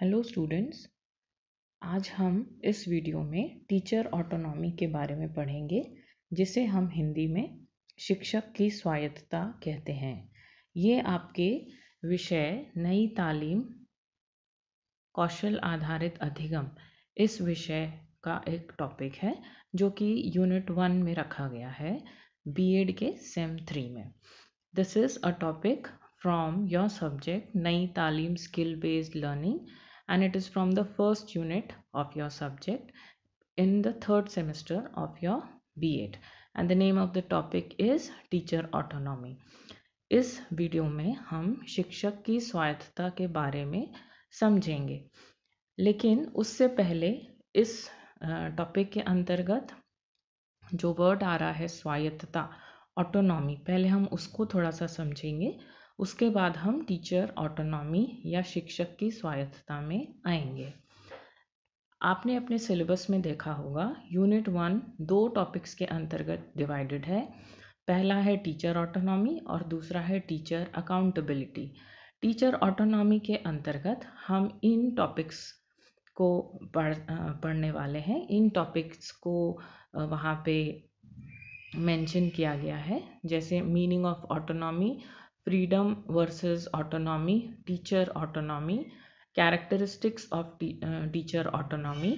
Hello students आज हम इस वीडियो में टीचर ऑटोनॉमी के बारे में पढ़ेंगे जिसे हम हिंदी में शिक्षक की स्वायत्तता कहते हैं ये आपके विषय नई तालीम कौशल आधारित अधिगम इस विषय का एक टॉपिक है जो कि यूनिट वन में रखा गया है बीएड के सेम थ्री में this is a topic from your subject Nai Talim skill based learning and it is from the first unit of your subject in the third semester of your B8 and the name of the topic is teacher autonomy इस video में हम शिक्षक की स्वायत्तता के बारे में समझेंगे लेकिन उससे पहले इस टॉपिक के अंतर्गत जो वर्ड आ रहा है स्वायत्तता ऑटोनॉमी पहले हम उसको थोड़ा सा समझेंगे उसके बाद हम टीचर ऑटोनॉमी या शिक्षक की स्वायत्तता में आएंगे आपने अपने सिलेबस में देखा होगा यूनिट वन दो टॉपिक्स के अंतर्गत डिवाइडेड है पहला है टीचर ऑटोनॉमी और दूसरा है टीचर अकाउंटेबिलिटी टीचर ऑटोनॉमी के अंतर्गत हम इन टॉपिक्स को पढ़ पढ़ने वाले हैं इन टॉपिक्स को वहाँ पे मेंशन किया गया है जैसे meaning of autonomy freedom versus autonomy, teacher autonomy, characteristics of te uh, teacher autonomy,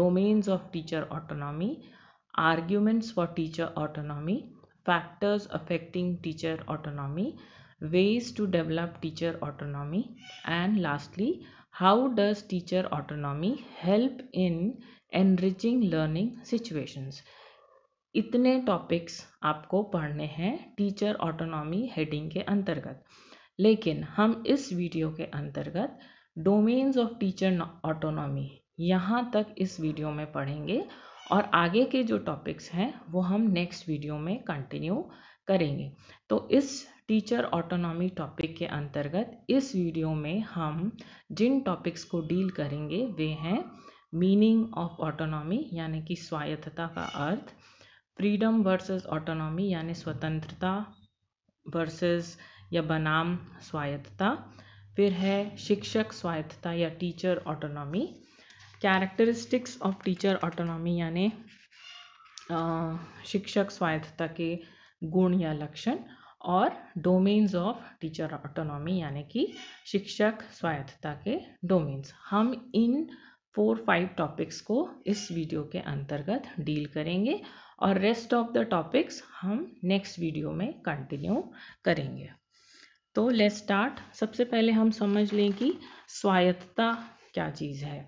domains of teacher autonomy, arguments for teacher autonomy, factors affecting teacher autonomy, ways to develop teacher autonomy, and lastly, how does teacher autonomy help in enriching learning situations? इतने topics आपको पढ़ने हैं teacher autonomy heading के अंतर्गत लेकिन हम इस video के अंतर्गत डोमेन्स ऑफ टीचर ऑटोनॉमी यहाँ तक इस वीडियो में पढ़ेंगे और आगे के जो टॉपिक्स हैं वो हम नेक्स्ट वीडियो में कंटिन्यू करेंगे तो इस टीचर ऑटोनॉमी टॉपिक के अंतर्गत इस वीडियो में हम जिन टॉपिक्स को डील करेंगे वे हैं मीनिंग ऑफ ऑटोनॉमी यानी कि स्वायत्तता का अर्थ फ्रीडम वर्सेस ऑटोनॉमी यानी स्वतंत्रता वर्सेस या बनाम स्वायत्तता फिर है शिक्षक स्वायत्तता या teacher autonomy characteristics of teacher autonomy यानी शिक्षक स्वायत्तता के गुण या लक्षण और डोमेन्स ऑफ टीचर ऑटोनॉमी यानी कि शिक्षक स्वायत्तता के डोमेन्स हम इन फोर फाइव टॉपिक्स को इस वीडियो के अंतर्गत डील करेंगे और रेस्ट ऑफ द टॉपिक्स हम नेक्स्ट वीडियो में कंटिन्यू करेंगे तो लेट्स स्टार्ट सबसे पहले हम समझ लें कि स्वायत्तता क्या चीज़ है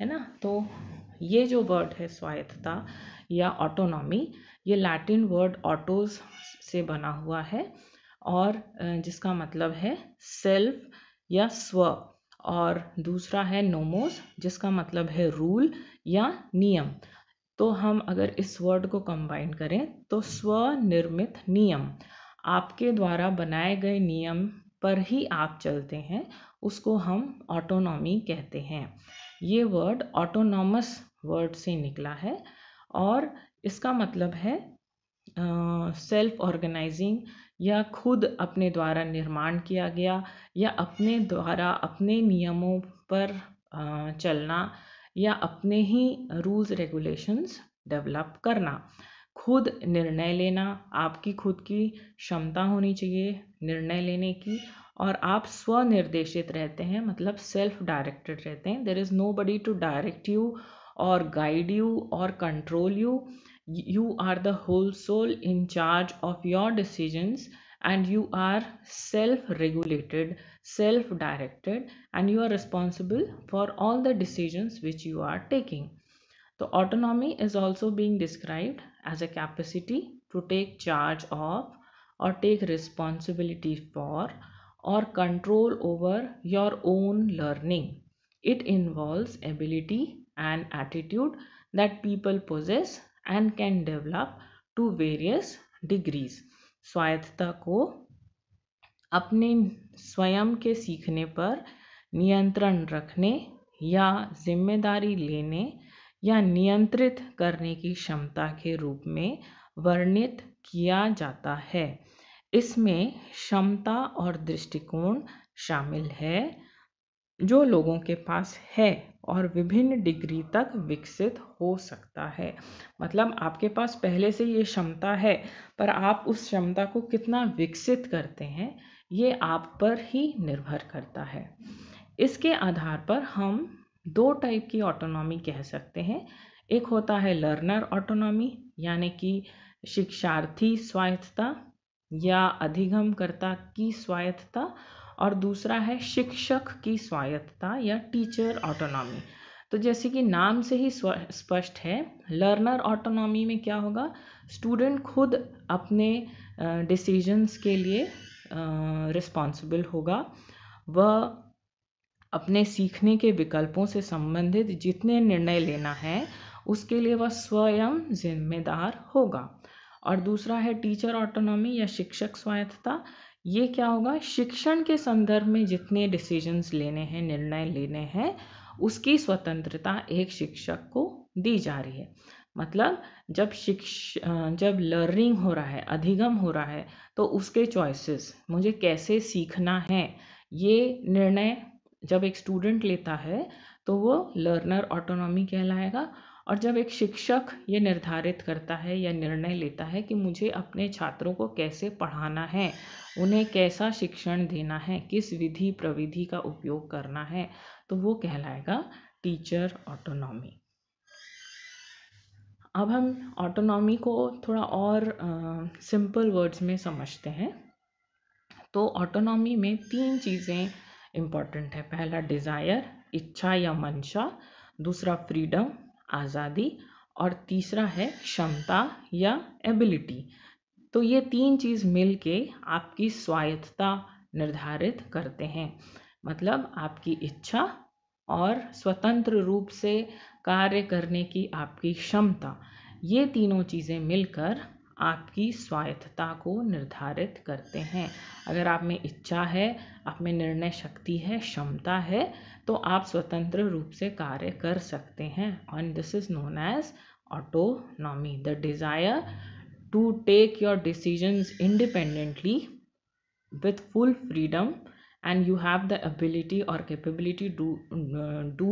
है ना तो ये जो वर्ड है स्वायत्तता या ऑटोनॉमी ये लैटिन वर्ड ऑटोज से बना हुआ है और जिसका मतलब है सेल्फ या स्व और दूसरा है नोमोस जिसका मतलब है रूल या नियम तो हम अगर इस वर्ड को कंबाइन करें तो स्वनिर्मित नियम आपके द्वारा बनाए गए नियम पर ही आप चलते हैं उसको हम ऑटोनॉमी कहते हैं ये वर्ड ऑटोनॉमस वर्ड से निकला है और इसका मतलब है सेल्फ ऑर्गेनाइजिंग या खुद अपने द्वारा निर्माण किया गया या अपने द्वारा अपने नियमों पर चलना या अपने ही रूल्स रेगुलेशंस डेवलप करना खुद निर्णय लेना आपकी खुद की क्षमता होनी चाहिए निर्णय लेने की और आप स्वनिर्देशित रहते हैं मतलब सेल्फ डायरेक्टेड रहते हैं there is nobody to direct you और गाइड यू और control you you are the whole soul in charge of your decisions and you are self regulated self directed and you are responsible for all the decisions which you are taking the autonomy is also being described as a capacity to take charge of or take responsibility for or control over your own learning it involves ability and attitude that people possess and can develop to various degrees स्वायत्तता को अपने स्वयं के सीखने पर नियंत्रण रखने या जिम्मेदारी लेने या नियंत्रित करने की क्षमता के रूप में वर्णित किया जाता है इसमें क्षमता और दृष्टिकोण शामिल है जो लोगों के पास है और विभिन्न डिग्री तक विकसित हो सकता है मतलब आपके पास पहले से ये क्षमता है पर आप उस क्षमता को कितना विकसित करते हैं ये आप पर ही निर्भर करता है इसके आधार पर हम दो टाइप की ऑटोनॉमी कह सकते हैं एक होता है लर्नर ऑटोनॉमी यानी कि शिक्षार्थी स्वायत्तता या अधिगमकर्ता की स्वायत्तता और दूसरा है शिक्षक की स्वायत्तता या टीचर ऑटोनॉमी तो जैसे कि नाम से ही स्पष्ट है लर्नर ऑटोनॉमी में क्या होगा स्टूडेंट खुद अपने डिसीजंस के लिए रिस्पॉन्सिबल होगा वह अपने सीखने के विकल्पों से संबंधित जितने निर्णय लेना है उसके लिए वह स्वयं जिम्मेदार होगा और दूसरा है टीचर ऑटोनॉमी या शिक्षक स्वायत्तता ये क्या होगा शिक्षण के संदर्भ में जितने डिसीजंस लेने हैं निर्णय लेने हैं उसकी स्वतंत्रता एक शिक्षक को दी जा रही है मतलब जब शिक्ष जब लर्निंग हो रहा है अधिगम हो रहा है तो उसके चॉइसेस मुझे कैसे सीखना है ये निर्णय जब एक स्टूडेंट लेता है तो वो लर्नर ऑटोनॉमी कहलाएगा और जब एक शिक्षक ये निर्धारित करता है या निर्णय लेता है कि मुझे अपने छात्रों को कैसे पढ़ाना है उन्हें कैसा शिक्षण देना है किस विधि प्रविधि का उपयोग करना है तो वो कहलाएगा टीचर ऑटोनॉमी अब हम ऑटोनॉमी को थोड़ा और सिंपल वर्ड्स में समझते हैं तो ऑटोनॉमी में तीन चीज़ें इम्पॉर्टेंट है पहला डिज़ायर इच्छा या मंशा दूसरा फ्रीडम आज़ादी और तीसरा है क्षमता या एबिलिटी तो ये तीन चीज़ मिल के आपकी स्वायत्तता निर्धारित करते हैं मतलब आपकी इच्छा और स्वतंत्र रूप से कार्य करने की आपकी क्षमता ये तीनों चीज़ें मिलकर आपकी स्वायत्तता को निर्धारित करते हैं अगर आप में इच्छा है आप में निर्णय शक्ति है क्षमता है तो आप स्वतंत्र रूप से कार्य कर सकते हैं and this is known as autonomy the desire to take your decisions independently with full freedom and you have the ability or capability to uh, do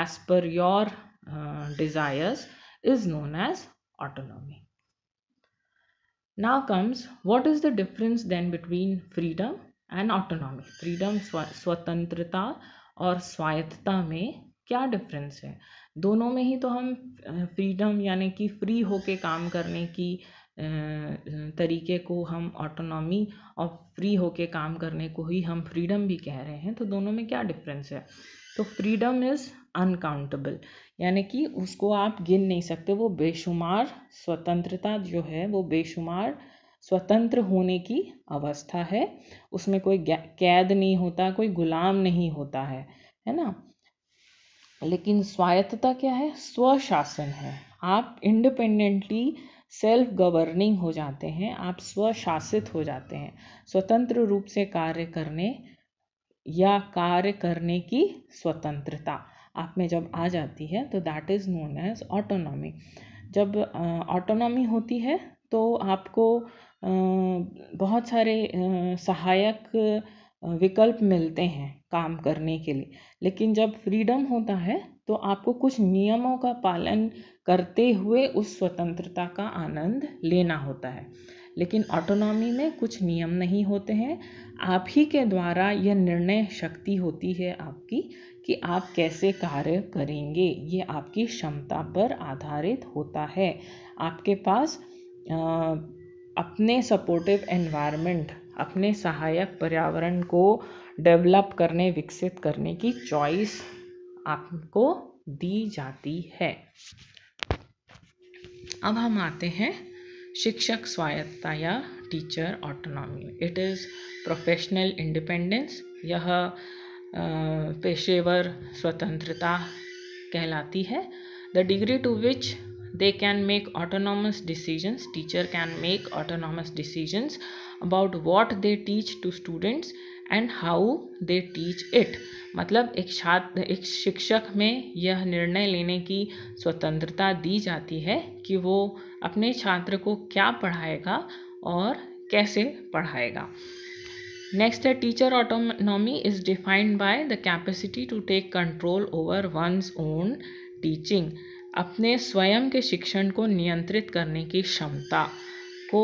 as per your uh, desires is known as autonomy now comes what is the difference then between freedom and autonomy freedom swatantrata और स्वायत्तता में क्या difference है दोनों में ही तो हम freedom यानी कि फ्री होके काम करने की तरीके को हम ऑटोनॉमी और फ्री होके काम करने को ही हम फ्रीडम भी कह रहे हैं तो दोनों में क्या डिफरेंस है तो फ्रीडम इज़ अनकाउंटेबल यानी कि उसको आप गिन नहीं सकते वो बेशुमार स्वतंत्रता जो है वो बेशुमार स्वतंत्र होने की अवस्था है उसमें कोई कैद नहीं होता कोई गुलाम नहीं होता है है ना लेकिन स्वायत्तता क्या है स्वशासन है आप इंडिपेंडेंटली सेल्फ गवर्निंग हो जाते हैं आप स्वशासित हो जाते हैं स्वतंत्र रूप से कार्य करने या कार्य करने की स्वतंत्रता आप में जब आ जाती है तो that is known as autonomy जब ऑटोनॉमी होती है तो आपको बहुत सारे सहायक विकल्प मिलते हैं काम करने के लिए लेकिन जब फ्रीडम होता है तो आपको कुछ नियमों का पालन करते हुए उस स्वतंत्रता का आनंद लेना होता है लेकिन ऑटोनॉमी में कुछ नियम नहीं होते हैं आप ही के द्वारा यह निर्णय शक्ति होती है आपकी कि आप कैसे कार्य करेंगे ये आपकी क्षमता पर आधारित होता है आपके पास अपने सपोर्टिव एनवायरनमेंट अपने सहायक पर्यावरण को डेवलप करने विकसित करने की चॉइस आपको दी जाती है अब हम आते हैं शिक्षक स्वायत्ता या teacher autonomy it is professional independence यह पेशेवर स्वतंत्रता कहलाती है the degree to which they can make autonomous decisions teacher can make autonomous decisions about what they teach to students and how they teach it मतलब एक छात्र एक शिक्षक में यह निर्णय लेने की स्वतंत्रता दी जाती है कि वो अपने छात्र को क्या पढ़ाएगा और कैसे पढ़ाएगा नेक्स्ट है teacher autonomy is defined by the capacity to take control over one's own teaching अपने स्वयं के शिक्षण को नियंत्रित करने की क्षमता को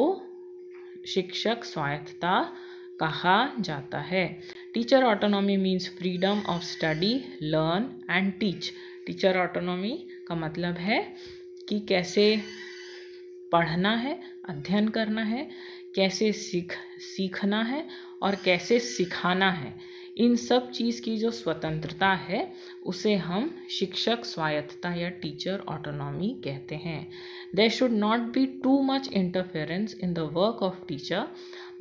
शिक्षक स्वायत्तता कहा जाता है teacher autonomy means freedom of study learn and teach teacher autonomy का मतलब है कि कैसे पढ़ना है अध्ययन करना है कैसे सीख सीखना है और कैसे सिखाना है इन सब चीज़ की जो स्वतंत्रता है उसे हम शिक्षक स्वायत्तता या टीचर ऑटोनॉमी कहते हैं there should not be too much interference in the work of teacher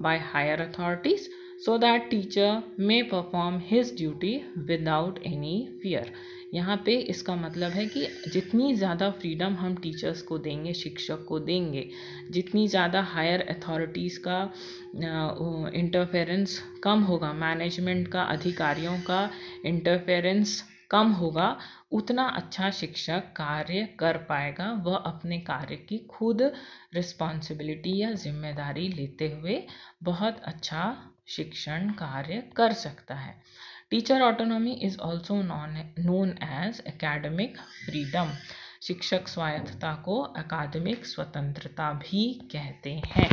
by higher authorities so that teacher may perform his duty without any fear यहाँ पे इसका मतलब है कि जितनी ज़्यादा फ्रीडम हम टीचर्स को देंगे शिक्षक को देंगे जितनी ज़्यादा हायर अथॉरिटीज़ का इंटरफेरेंस कम होगा मैनेजमेंट का अधिकारियों का इंटरफेरेंस कम होगा उतना अच्छा शिक्षक कार्य कर पाएगा वह अपने कार्य की खुद रिस्पॉन्सिबिलिटी या जिम्मेदारी लेते हुए बहुत अच्छा शिक्षण कार्य कर सकता है teacher autonomy is also non known as academic freedom शिक्षक स्वायत्तता को अकादमिक स्वतंत्रता भी कहते हैं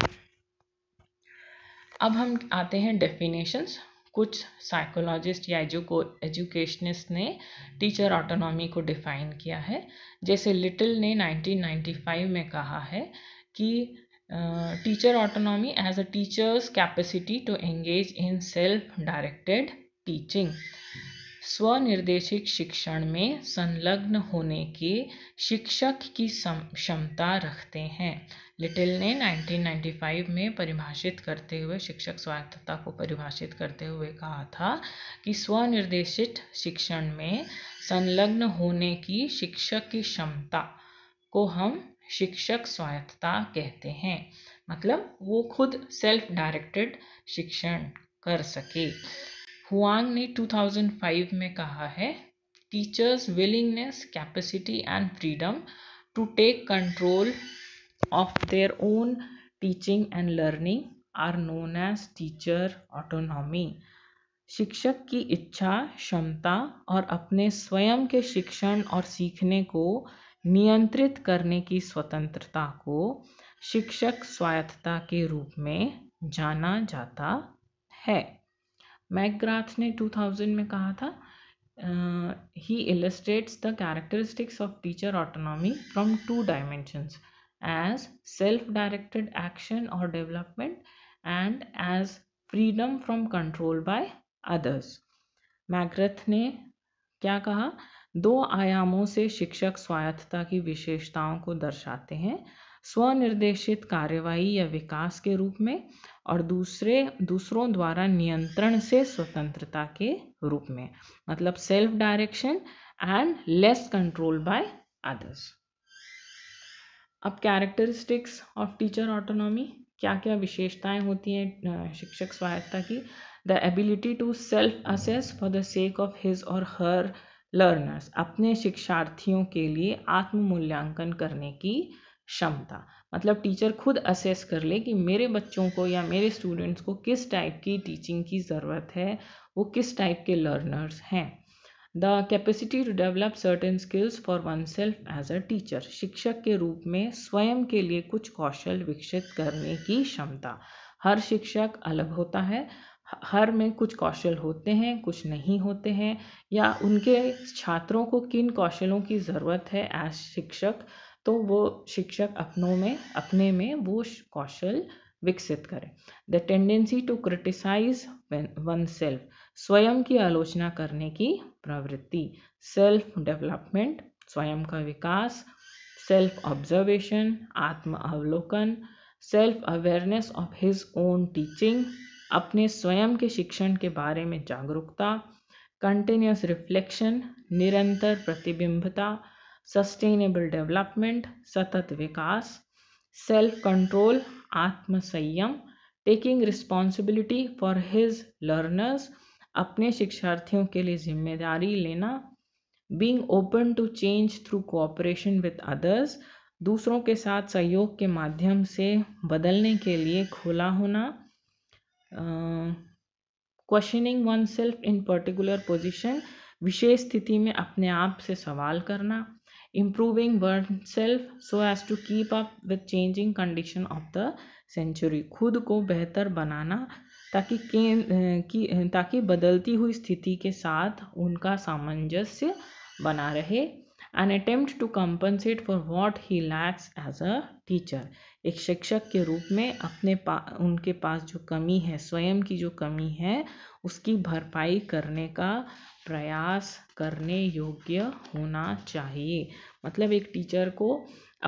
अब हम आते हैं डेफिनेशंस कुछ साइकोलॉजिस्ट या एजुको एजुकेशनिस्ट ने टीचर ऑटोनॉमी को डिफाइन किया है जैसे लिटिल ने 1995 में कहा है कि teacher autonomy as a teacher's capacity to engage in self directed teaching स्वनिर्देशित शिक्षण में संलग्न होने के शिक्षक की क्षमता रखते हैं लिटिल ने 1995 में परिभाषित करते हुए शिक्षक स्वायत्तता को परिभाषित करते हुए कहा था कि स्वनिर्देशित शिक्षण में संलग्न होने की शिक्षक की क्षमता को हम शिक्षक स्वायत्तता कहते हैं मतलब वो खुद सेल्फ डायरेक्टेड शिक्षण कर सके हुआंग ने 2005 में कहा है teachers' willingness capacity and freedom to take control of their own teaching and learning are known as teacher autonomy शिक्षक की इच्छा क्षमता और अपने स्वयं के शिक्षण और सीखने को नियंत्रित करने की स्वतंत्रता को शिक्षक स्वायत्तता के रूप में जाना जाता है मैकग्राथ ने 2000 में कहा था he illustrates the characteristics of teacher autonomy from two dimensions as self directed action और development and as freedom from control by others McGrath ने क्या कहा दो आयामों से शिक्षक स्वायत्तता की विशेषताओं को दर्शाते हैं स्वनिर्देशित कार्यवाही या विकास के रूप में और दूसरे दूसरों द्वारा नियंत्रण से स्वतंत्रता के रूप में मतलब self direction and less control by others अब कैरेक्टरिस्टिक्स ऑफ टीचर ऑटोनॉमी क्या क्या विशेषताएं होती हैं शिक्षक स्वायत्ता की the ability to self assess for the sake of his और हर लर्नर्स अपने शिक्षार्थियों के लिए आत्म मूल्यांकन करने की क्षमता मतलब टीचर खुद असेस कर ले कि मेरे बच्चों को या मेरे स्टूडेंट्स को किस टाइप की टीचिंग की ज़रूरत है वो किस टाइप के लर्नर्स हैं the capacity to develop certain skills for oneself as a teacher शिक्षक के रूप में स्वयं के लिए कुछ कौशल विकसित करने की क्षमता हर शिक्षक अलग होता है हर में कुछ कौशल होते हैं कुछ नहीं होते हैं या उनके छात्रों को किन कौशलों की ज़रूरत है एज शिक्षक तो वो शिक्षक अपनों में अपने में वो कौशल विकसित करें the tendency to criticise oneself स्वयं की आलोचना करने की प्रवृत्ति सेल्फ डेवलपमेंट स्वयं का विकास सेल्फ ऑब्जर्वेशन आत्म अवलोकन self awareness of his own teaching अपने स्वयं के शिक्षण के बारे में जागरूकता कंटिन्यूस रिफ्लेक्शन निरंतर प्रतिबिंबता सस्टेनेबल डेवलपमेंट सतत विकास सेल्फ कंट्रोल आत्म संयम taking responsibility for his learners अपने शिक्षार्थियों के लिए जिम्मेदारी लेना being open to change through cooperation with others दूसरों के साथ सहयोग के माध्यम से बदलने के लिए खुला होना questioning oneself in particular position विशेष स्थिति में अपने आप से सवाल करना improving word self so as to keep up with changing condition of the century खुद को बेहतर बनाना ताकि ताकि बदलती हुई स्थिति के साथ उनका सामंजस्य बना रहे an attempt to compensate for what he lacks as a teacher एक शिक्षक के रूप में अपने पा उनके पास जो कमी है स्वयं की जो कमी है उसकी भरपाई करने का प्रयास करने योग्य होना चाहिए मतलब एक टीचर को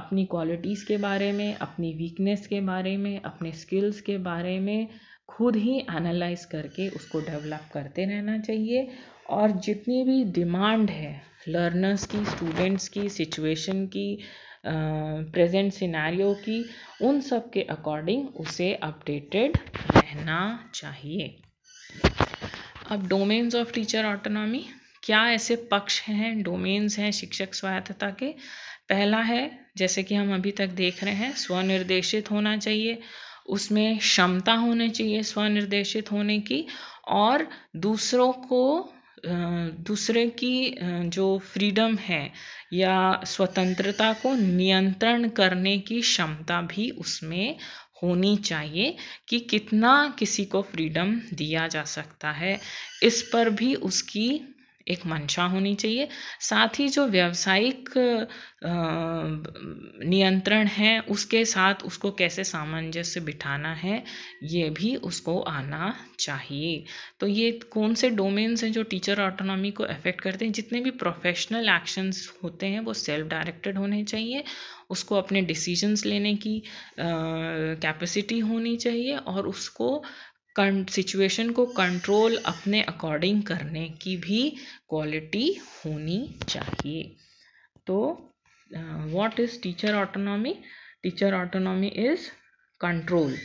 अपनी क्वालिटीज़ के बारे में अपनी वीकनेस के बारे में अपने स्किल्स के बारे में खुद ही एनालाइज करके उसको डेवलप करते रहना चाहिए और जितनी भी डिमांड है लर्नर्स की स्टूडेंट्स की सिचुएशन की प्रेजेंट सिनेरियो की उन सब के अकॉर्डिंग उसे अपडेटेड रहना चाहिए अब डोमेन्स ऑफ टीचर ऑटोनॉमी क्या ऐसे पक्ष हैं डोमेन्स हैं शिक्षक स्वायत्तता के पहला है जैसे कि हम अभी तक देख रहे हैं स्वनिर्देशित होना चाहिए उसमें क्षमता होनी चाहिए स्वनिर्देशित होने की और दूसरों को दूसरे की जो फ्रीडम है या स्वतंत्रता को नियंत्रण करने की क्षमता भी उसमें होनी चाहिए कि कितना किसी को फ्रीडम दिया जा सकता है इस पर भी उसकी एक मंशा होनी चाहिए साथ ही जो व्यावसायिक नियंत्रण है उसके साथ उसको कैसे सामंजस्य बिठाना है ये भी उसको आना चाहिए तो ये कौन से डोमेन्स हैं जो टीचर ऑटोनॉमी को अफेक्ट करते हैं जितने भी प्रोफेशनल एक्शंस होते हैं वो सेल्फ डायरेक्टेड होने चाहिए उसको अपने डिसीजंस लेने की कैपेसिटी होनी चाहिए और उसको सिचुएशन को कंट्रोल अपने अकॉर्डिंग करने की भी क्वालिटी होनी चाहिए तो what is teacher autonomy teacher autonomy is control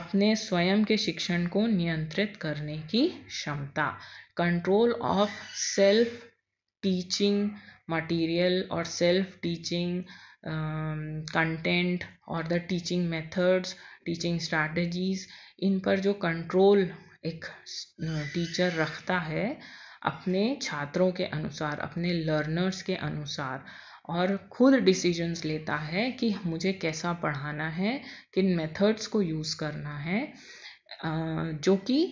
अपने स्वयं के शिक्षण को नियंत्रित करने की क्षमता control of self teaching material और सेल्फ टीचिंग कंटेंट और the teaching methods teaching strategies इन पर जो कंट्रोल एक टीचर रखता है अपने छात्रों के अनुसार अपने लर्नर्स के अनुसार और खुद डिसीजंस लेता है कि मुझे कैसा पढ़ाना है किन मेथड्स को यूज़ करना है जो कि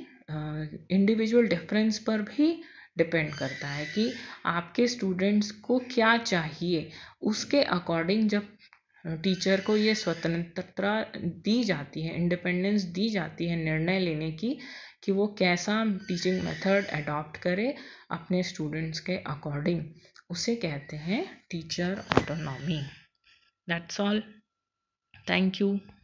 इंडिविजुअल डिफरेंस पर भी डिपेंड करता है कि आपके स्टूडेंट्स को क्या चाहिए उसके अकॉर्डिंग जब टीचर को ये स्वतंत्रता दी जाती है इंडिपेंडेंस दी जाती है निर्णय लेने की कि वो कैसा टीचिंग मेथड अडॉप्ट करे अपने स्टूडेंट्स के अकॉर्डिंग उसे कहते हैं teacher autonomy that's all thank you